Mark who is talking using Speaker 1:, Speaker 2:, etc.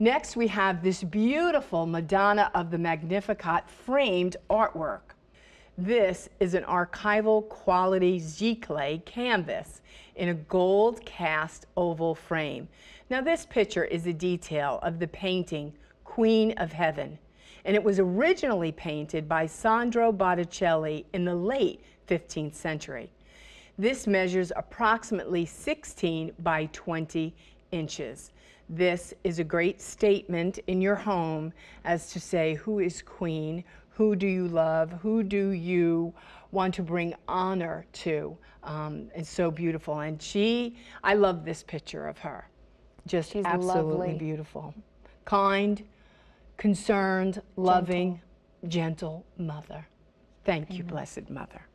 Speaker 1: Next, we have this beautiful Madonna of the Magnificat framed artwork. This is an archival quality Z clay canvas in a gold cast oval frame. Now this picture is a detail of the painting Queen of Heaven and it was originally painted by Sandro Botticelli in the late 15th century. This measures approximately 16 by 20 inches. This is a great statement in your home as to say who is queen, who do you love, who do you want to bring honor to. Um, it's so beautiful. And she, I love this picture of her. Just She's absolutely lovely. beautiful. Kind, concerned, loving, gentle, gentle mother. Thank Amen. you, mm-hmm. Blessed Mother.